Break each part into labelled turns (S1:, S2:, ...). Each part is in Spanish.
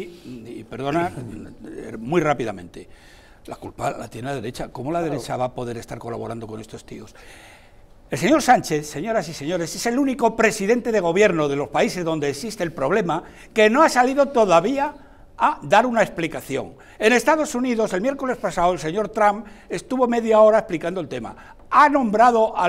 S1: Y, perdona, muy rápidamente, la culpa la tiene la derecha. ¿Cómo la derecha va a poder estar colaborando con estos tíos? El señor Sánchez, señoras y señores, es el único presidente de gobierno de los países donde existe el problema que no ha salido todavía a dar una explicación. En Estados Unidos, el miércoles pasado, el señor Trump estuvo media hora explicando el tema. Ha nombrado a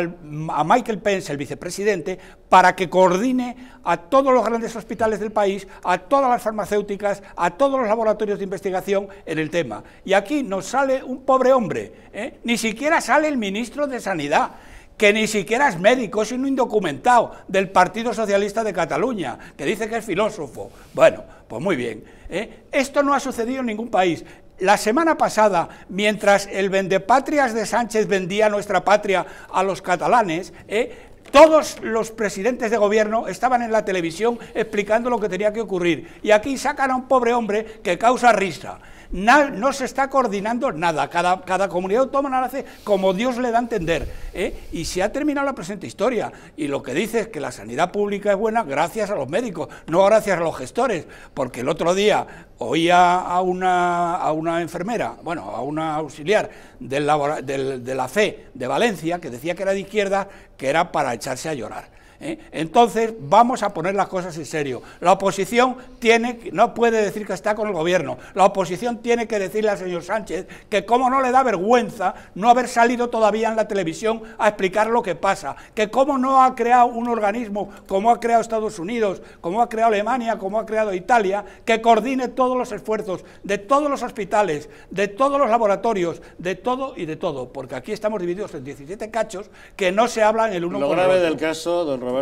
S1: Michael Pence, el vicepresidente, para que coordine a todos los grandes hospitales del país, a todas las farmacéuticas, a todos los laboratorios de investigación en el tema. Y aquí nos sale un pobre hombre, ¿eh? ni siquiera sale el ministro de Sanidad que ni siquiera es médico, es un indocumentado del Partido Socialista de Cataluña, que dice que es filósofo. Bueno, pues muy bien. ¿eh? Esto no ha sucedido en ningún país. La semana pasada, mientras el vendepatrias de Sánchez vendía nuestra patria a los catalanes, ¿eh? Todos los presidentes de gobierno estaban en la televisión explicando lo que tenía que ocurrir. Y aquí sacan a un pobre hombre que causa risa no se está coordinando nada, cada, cada comunidad autónoma hace como Dios le da a entender. ¿eh? Y se ha terminado la presente historia. Y lo que dice es que la sanidad pública es buena gracias a los médicos, no gracias a los gestores, porque el otro día oía a una, enfermera, bueno, a una auxiliar de la FE de Valencia, que decía que era de izquierda, que era para echarse a llorar. ¿eh? Entonces vamos a poner las cosas en serio. La oposición tiene, no puede decir que está con el gobierno. La oposición tiene que decirle al señor Sánchez que cómo no le da vergüenza no haber salido todavía en la televisión a explicar lo que pasa, que cómo no ha creado un organismo como ha creado Estados Unidos, como ha creado Alemania, como ha creado Italia, que coordine todos los esfuerzos de todos los hospitales, de todos los laboratorios, de todo y de todo, porque aquí estamos divididos en 17 cachos que no se hablan el uno con el otro. Lo grave del caso, don